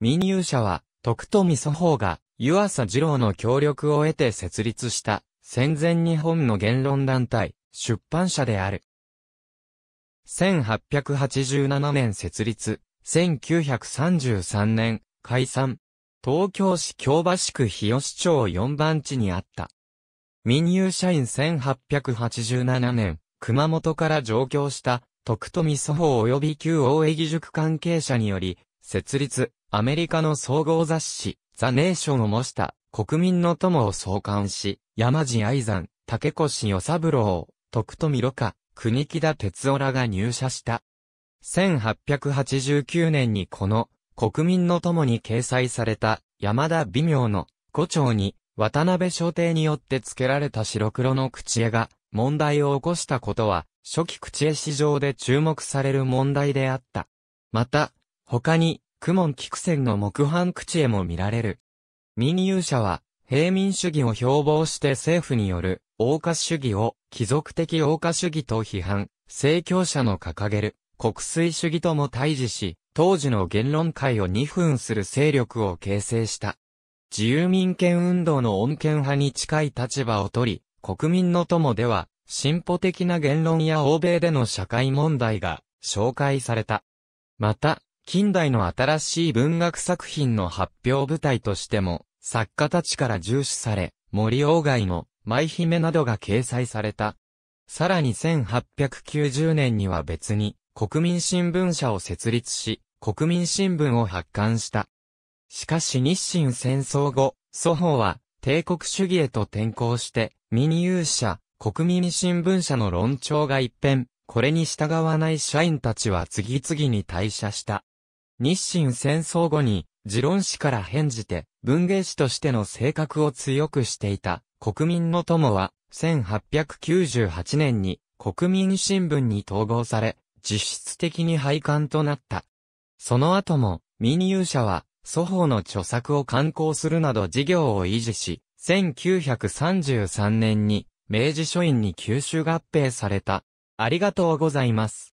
民有社は、徳富祖法が、湯浅二郎の協力を得て設立した、戦前日本の言論団体、出版社である。1887年設立、1933年、解散。東京市京橋区日吉町4番地にあった。民有社員1887年、熊本から上京した、徳富祖法及び旧大江義塾関係者により、設立、アメリカの総合雑誌、ザ・ネーションを模した国民の友を創刊し、山地愛山、竹越与三郎、徳富ろ過、国木田哲夫らが入社した。1889年にこの国民の友に掲載された山田微妙の五丁に渡辺所定によって付けられた白黒の口絵が問題を起こしたことは初期口絵史上で注目される問題であった。また、他に公文菊仙の木版口絵も見られる。民有者は、平民主義を標榜して政府による、王家主義を、貴族的王家主義と批判、政教者の掲げる、国粋主義とも対峙し、当時の言論界を二分する勢力を形成した。自由民権運動の恩健派に近い立場を取り、国民の友では、進歩的な言論や欧米での社会問題が紹介された。また、近代の新しい文学作品の発表舞台としても、作家たちから重視され、森鴎外の舞姫などが掲載された。さらに1890年には別に、国民新聞社を設立し、国民新聞を発刊した。しかし日清戦争後、祖法は帝国主義へと転向して、民有者、国民新聞社の論調が一変、これに従わない社員たちは次々に退社した。日清戦争後に、持論史から変じて、文芸史としての性格を強くしていた、国民の友は、1898年に、国民新聞に統合され、実質的に廃刊となった。その後も、民有者は、祖法の著作を刊行するなど事業を維持し、1933年に、明治書院に吸収合併された。ありがとうございます。